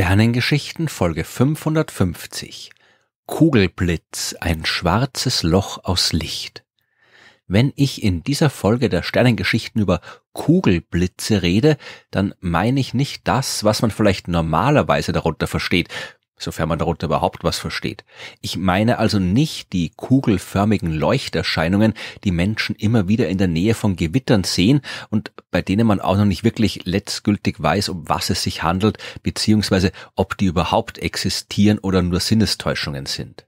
Sternengeschichten Folge 550 Kugelblitz, ein schwarzes Loch aus Licht. Wenn ich in dieser Folge der Sternengeschichten über Kugelblitze rede, dann meine ich nicht das, was man vielleicht normalerweise darunter versteht sofern man darunter überhaupt was versteht. Ich meine also nicht die kugelförmigen Leuchterscheinungen, die Menschen immer wieder in der Nähe von Gewittern sehen und bei denen man auch noch nicht wirklich letztgültig weiß, um was es sich handelt, beziehungsweise ob die überhaupt existieren oder nur Sinnestäuschungen sind.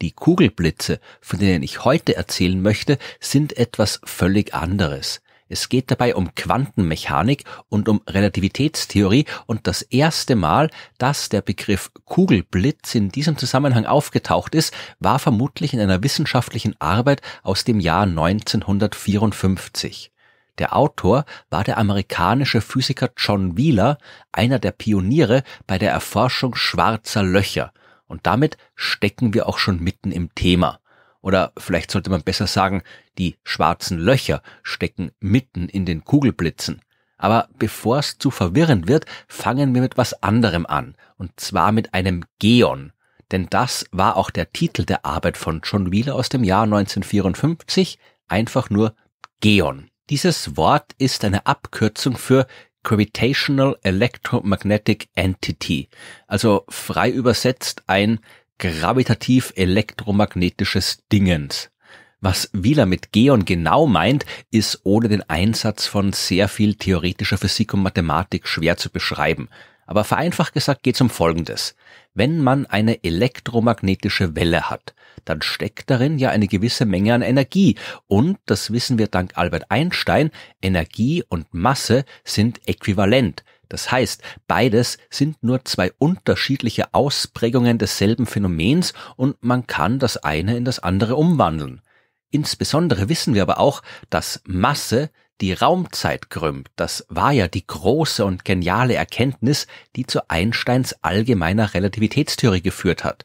Die Kugelblitze, von denen ich heute erzählen möchte, sind etwas völlig anderes. Es geht dabei um Quantenmechanik und um Relativitätstheorie und das erste Mal, dass der Begriff Kugelblitz in diesem Zusammenhang aufgetaucht ist, war vermutlich in einer wissenschaftlichen Arbeit aus dem Jahr 1954. Der Autor war der amerikanische Physiker John Wheeler, einer der Pioniere bei der Erforschung schwarzer Löcher. Und damit stecken wir auch schon mitten im Thema oder vielleicht sollte man besser sagen, die schwarzen Löcher stecken mitten in den Kugelblitzen. Aber bevor es zu verwirrend wird, fangen wir mit was anderem an, und zwar mit einem Geon. Denn das war auch der Titel der Arbeit von John Wheeler aus dem Jahr 1954, einfach nur Geon. Dieses Wort ist eine Abkürzung für Gravitational Electromagnetic Entity, also frei übersetzt ein gravitativ-elektromagnetisches Dingens. Was Wieler mit Geon genau meint, ist ohne den Einsatz von sehr viel theoretischer Physik und Mathematik schwer zu beschreiben. Aber vereinfacht gesagt geht es um Folgendes. Wenn man eine elektromagnetische Welle hat, dann steckt darin ja eine gewisse Menge an Energie. Und, das wissen wir dank Albert Einstein, Energie und Masse sind äquivalent. Das heißt, beides sind nur zwei unterschiedliche Ausprägungen desselben Phänomens und man kann das eine in das andere umwandeln. Insbesondere wissen wir aber auch, dass Masse die Raumzeit krümmt. Das war ja die große und geniale Erkenntnis, die zu Einsteins allgemeiner Relativitätstheorie geführt hat.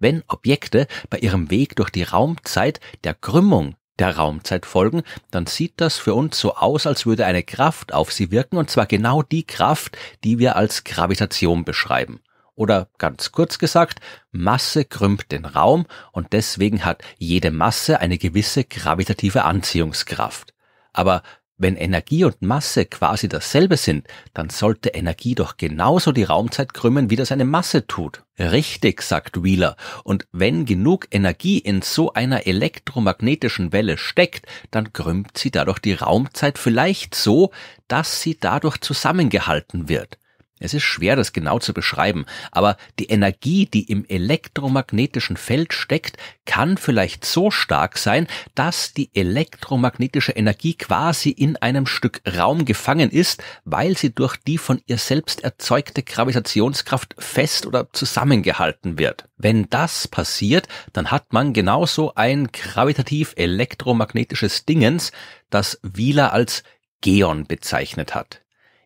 Wenn Objekte bei ihrem Weg durch die Raumzeit der Krümmung der Raumzeit folgen, dann sieht das für uns so aus, als würde eine Kraft auf sie wirken, und zwar genau die Kraft, die wir als Gravitation beschreiben. Oder ganz kurz gesagt, Masse krümmt den Raum und deswegen hat jede Masse eine gewisse gravitative Anziehungskraft. Aber wenn Energie und Masse quasi dasselbe sind, dann sollte Energie doch genauso die Raumzeit krümmen, wie das eine Masse tut. Richtig, sagt Wheeler. Und wenn genug Energie in so einer elektromagnetischen Welle steckt, dann krümmt sie dadurch die Raumzeit vielleicht so, dass sie dadurch zusammengehalten wird. Es ist schwer, das genau zu beschreiben, aber die Energie, die im elektromagnetischen Feld steckt, kann vielleicht so stark sein, dass die elektromagnetische Energie quasi in einem Stück Raum gefangen ist, weil sie durch die von ihr selbst erzeugte Gravitationskraft fest oder zusammengehalten wird. Wenn das passiert, dann hat man genauso ein gravitativ elektromagnetisches Dingens, das Wieler als Geon bezeichnet hat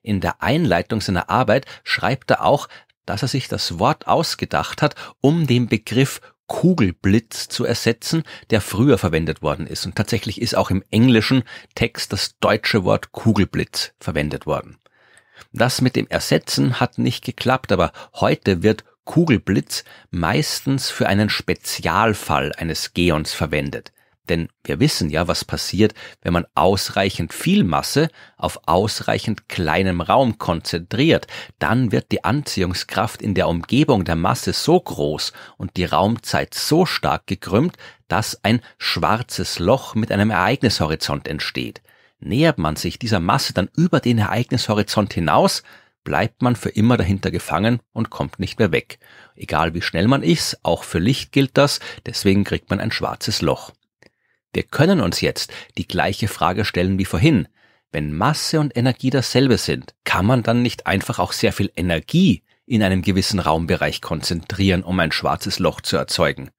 in der Einleitung seiner Arbeit schreibt er auch, dass er sich das Wort ausgedacht hat, um den Begriff Kugelblitz zu ersetzen, der früher verwendet worden ist. Und tatsächlich ist auch im englischen Text das deutsche Wort Kugelblitz verwendet worden. Das mit dem Ersetzen hat nicht geklappt, aber heute wird Kugelblitz meistens für einen Spezialfall eines Geons verwendet. Denn wir wissen ja, was passiert, wenn man ausreichend viel Masse auf ausreichend kleinem Raum konzentriert. Dann wird die Anziehungskraft in der Umgebung der Masse so groß und die Raumzeit so stark gekrümmt, dass ein schwarzes Loch mit einem Ereignishorizont entsteht. Nähert man sich dieser Masse dann über den Ereignishorizont hinaus, bleibt man für immer dahinter gefangen und kommt nicht mehr weg. Egal wie schnell man ist, auch für Licht gilt das, deswegen kriegt man ein schwarzes Loch. Wir können uns jetzt die gleiche Frage stellen wie vorhin. Wenn Masse und Energie dasselbe sind, kann man dann nicht einfach auch sehr viel Energie in einem gewissen Raumbereich konzentrieren, um ein schwarzes Loch zu erzeugen.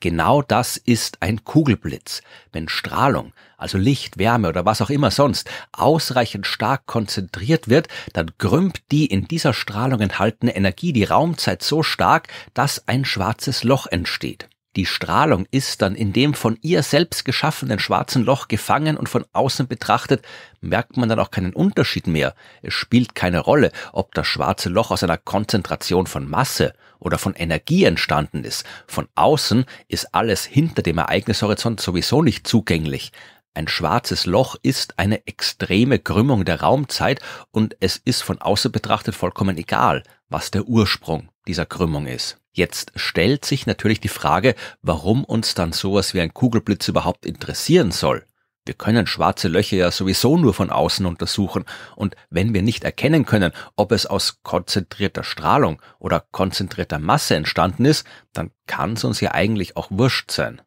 Genau das ist ein Kugelblitz. Wenn Strahlung, also Licht, Wärme oder was auch immer sonst, ausreichend stark konzentriert wird, dann krümmt die in dieser Strahlung enthaltene Energie die Raumzeit so stark, dass ein schwarzes Loch entsteht. Die Strahlung ist dann in dem von ihr selbst geschaffenen schwarzen Loch gefangen und von außen betrachtet merkt man dann auch keinen Unterschied mehr. Es spielt keine Rolle, ob das schwarze Loch aus einer Konzentration von Masse oder von Energie entstanden ist. Von außen ist alles hinter dem Ereignishorizont sowieso nicht zugänglich. Ein schwarzes Loch ist eine extreme Krümmung der Raumzeit und es ist von außen betrachtet vollkommen egal, was der Ursprung dieser Krümmung ist. Jetzt stellt sich natürlich die Frage, warum uns dann sowas wie ein Kugelblitz überhaupt interessieren soll. Wir können schwarze Löcher ja sowieso nur von außen untersuchen, und wenn wir nicht erkennen können, ob es aus konzentrierter Strahlung oder konzentrierter Masse entstanden ist, dann kann es uns ja eigentlich auch wurscht sein.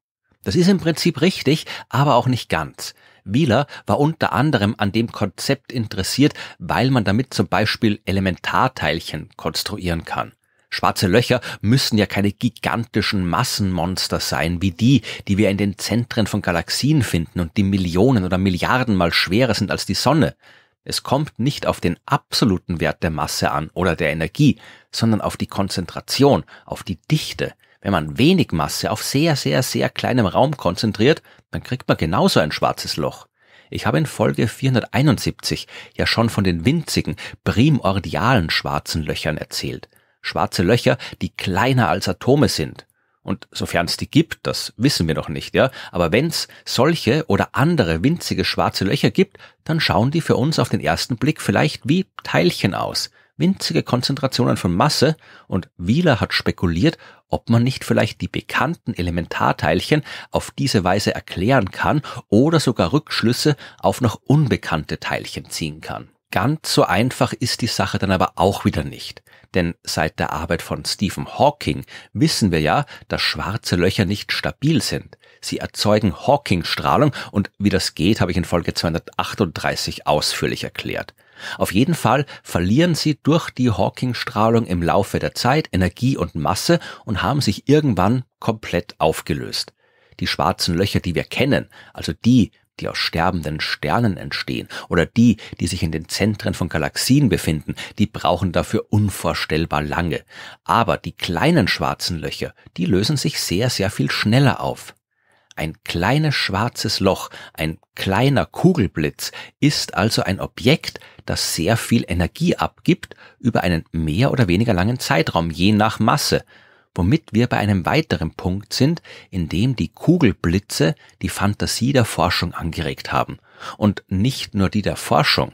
Das ist im Prinzip richtig, aber auch nicht ganz. Wieler war unter anderem an dem Konzept interessiert, weil man damit zum Beispiel Elementarteilchen konstruieren kann. Schwarze Löcher müssen ja keine gigantischen Massenmonster sein, wie die, die wir in den Zentren von Galaxien finden und die Millionen oder Milliarden mal schwerer sind als die Sonne. Es kommt nicht auf den absoluten Wert der Masse an oder der Energie, sondern auf die Konzentration, auf die Dichte. Wenn man wenig Masse auf sehr, sehr, sehr kleinem Raum konzentriert, dann kriegt man genauso ein schwarzes Loch. Ich habe in Folge 471 ja schon von den winzigen, primordialen schwarzen Löchern erzählt schwarze Löcher, die kleiner als Atome sind. Und sofern es die gibt, das wissen wir noch nicht, ja. Aber wenn es solche oder andere winzige schwarze Löcher gibt, dann schauen die für uns auf den ersten Blick vielleicht wie Teilchen aus. Winzige Konzentrationen von Masse und Wieler hat spekuliert, ob man nicht vielleicht die bekannten Elementarteilchen auf diese Weise erklären kann oder sogar Rückschlüsse auf noch unbekannte Teilchen ziehen kann. Ganz so einfach ist die Sache dann aber auch wieder nicht. Denn seit der Arbeit von Stephen Hawking wissen wir ja, dass schwarze Löcher nicht stabil sind. Sie erzeugen Hawking-Strahlung und wie das geht, habe ich in Folge 238 ausführlich erklärt. Auf jeden Fall verlieren sie durch die Hawking-Strahlung im Laufe der Zeit Energie und Masse und haben sich irgendwann komplett aufgelöst. Die schwarzen Löcher, die wir kennen, also die, die aus sterbenden Sternen entstehen oder die, die sich in den Zentren von Galaxien befinden, die brauchen dafür unvorstellbar lange. Aber die kleinen schwarzen Löcher, die lösen sich sehr, sehr viel schneller auf. Ein kleines schwarzes Loch, ein kleiner Kugelblitz ist also ein Objekt, das sehr viel Energie abgibt über einen mehr oder weniger langen Zeitraum, je nach Masse womit wir bei einem weiteren Punkt sind, in dem die Kugelblitze die Fantasie der Forschung angeregt haben. Und nicht nur die der Forschung.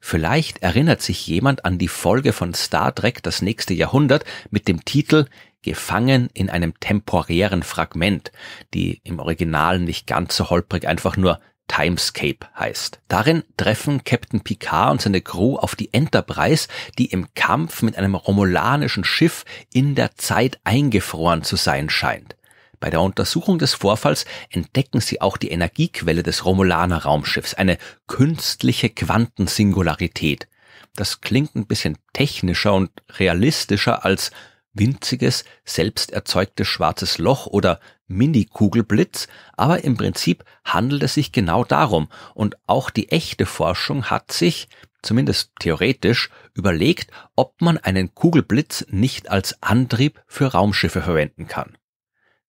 Vielleicht erinnert sich jemand an die Folge von Star Trek Das nächste Jahrhundert mit dem Titel Gefangen in einem temporären Fragment, die im Original nicht ganz so holprig einfach nur Timescape heißt. Darin treffen Captain Picard und seine Crew auf die Enterprise, die im Kampf mit einem romulanischen Schiff in der Zeit eingefroren zu sein scheint. Bei der Untersuchung des Vorfalls entdecken sie auch die Energiequelle des Romulaner Raumschiffs, eine künstliche Quantensingularität. Das klingt ein bisschen technischer und realistischer als winziges, selbst erzeugtes schwarzes Loch oder Mini-Kugelblitz, aber im Prinzip handelt es sich genau darum und auch die echte Forschung hat sich, zumindest theoretisch, überlegt, ob man einen Kugelblitz nicht als Antrieb für Raumschiffe verwenden kann.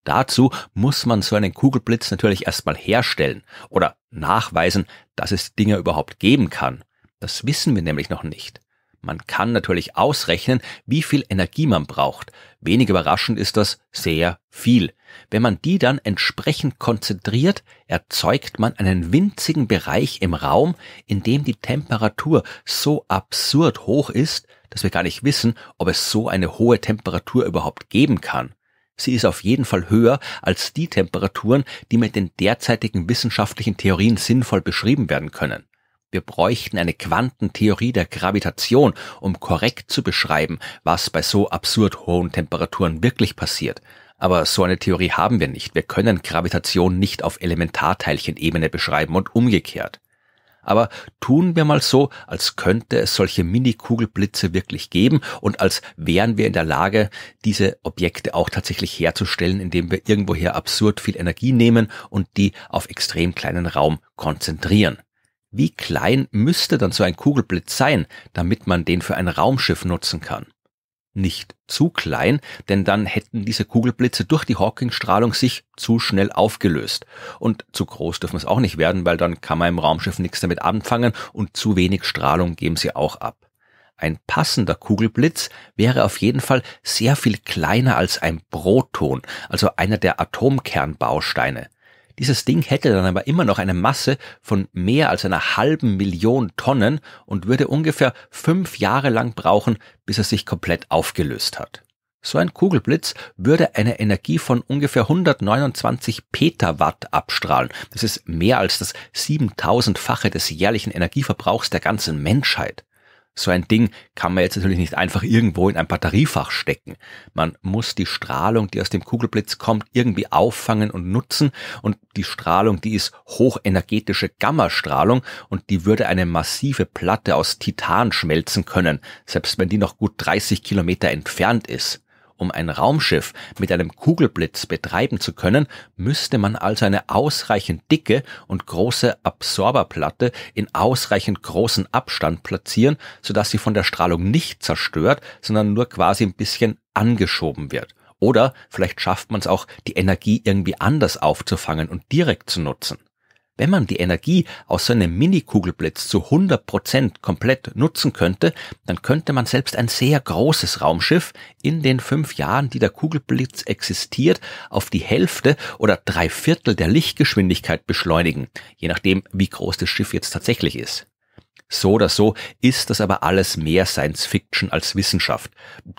Dazu muss man so einen Kugelblitz natürlich erstmal herstellen oder nachweisen, dass es Dinger überhaupt geben kann. Das wissen wir nämlich noch nicht. Man kann natürlich ausrechnen, wie viel Energie man braucht. Wenig überraschend ist das sehr viel. Wenn man die dann entsprechend konzentriert, erzeugt man einen winzigen Bereich im Raum, in dem die Temperatur so absurd hoch ist, dass wir gar nicht wissen, ob es so eine hohe Temperatur überhaupt geben kann. Sie ist auf jeden Fall höher als die Temperaturen, die mit den derzeitigen wissenschaftlichen Theorien sinnvoll beschrieben werden können. Wir bräuchten eine Quantentheorie der Gravitation, um korrekt zu beschreiben, was bei so absurd hohen Temperaturen wirklich passiert. Aber so eine Theorie haben wir nicht. Wir können Gravitation nicht auf Elementarteilchenebene beschreiben und umgekehrt. Aber tun wir mal so, als könnte es solche Mini-Kugelblitze wirklich geben und als wären wir in der Lage, diese Objekte auch tatsächlich herzustellen, indem wir irgendwoher absurd viel Energie nehmen und die auf extrem kleinen Raum konzentrieren. Wie klein müsste dann so ein Kugelblitz sein, damit man den für ein Raumschiff nutzen kann? Nicht zu klein, denn dann hätten diese Kugelblitze durch die Hawking-Strahlung sich zu schnell aufgelöst. Und zu groß dürfen es auch nicht werden, weil dann kann man im Raumschiff nichts damit anfangen und zu wenig Strahlung geben sie auch ab. Ein passender Kugelblitz wäre auf jeden Fall sehr viel kleiner als ein Proton, also einer der Atomkernbausteine. Dieses Ding hätte dann aber immer noch eine Masse von mehr als einer halben Million Tonnen und würde ungefähr fünf Jahre lang brauchen, bis er sich komplett aufgelöst hat. So ein Kugelblitz würde eine Energie von ungefähr 129 Petawatt abstrahlen. Das ist mehr als das 7000-fache des jährlichen Energieverbrauchs der ganzen Menschheit. So ein Ding kann man jetzt natürlich nicht einfach irgendwo in ein Batteriefach stecken. Man muss die Strahlung, die aus dem Kugelblitz kommt, irgendwie auffangen und nutzen. Und die Strahlung, die ist hochenergetische Gammastrahlung und die würde eine massive Platte aus Titan schmelzen können, selbst wenn die noch gut 30 Kilometer entfernt ist. Um ein Raumschiff mit einem Kugelblitz betreiben zu können, müsste man also eine ausreichend dicke und große Absorberplatte in ausreichend großen Abstand platzieren, sodass sie von der Strahlung nicht zerstört, sondern nur quasi ein bisschen angeschoben wird. Oder vielleicht schafft man es auch, die Energie irgendwie anders aufzufangen und direkt zu nutzen. Wenn man die Energie aus so einem Mini-Kugelblitz zu 100% Prozent komplett nutzen könnte, dann könnte man selbst ein sehr großes Raumschiff in den fünf Jahren, die der Kugelblitz existiert, auf die Hälfte oder drei Viertel der Lichtgeschwindigkeit beschleunigen, je nachdem, wie groß das Schiff jetzt tatsächlich ist. So oder so ist das aber alles mehr Science Fiction als Wissenschaft,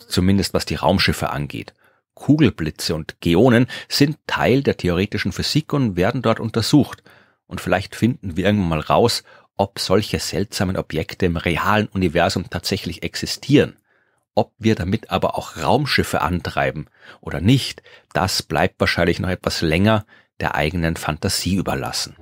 zumindest was die Raumschiffe angeht. Kugelblitze und Geonen sind Teil der theoretischen Physik und werden dort untersucht und vielleicht finden wir irgendwann mal raus, ob solche seltsamen Objekte im realen Universum tatsächlich existieren. Ob wir damit aber auch Raumschiffe antreiben oder nicht, das bleibt wahrscheinlich noch etwas länger der eigenen Fantasie überlassen.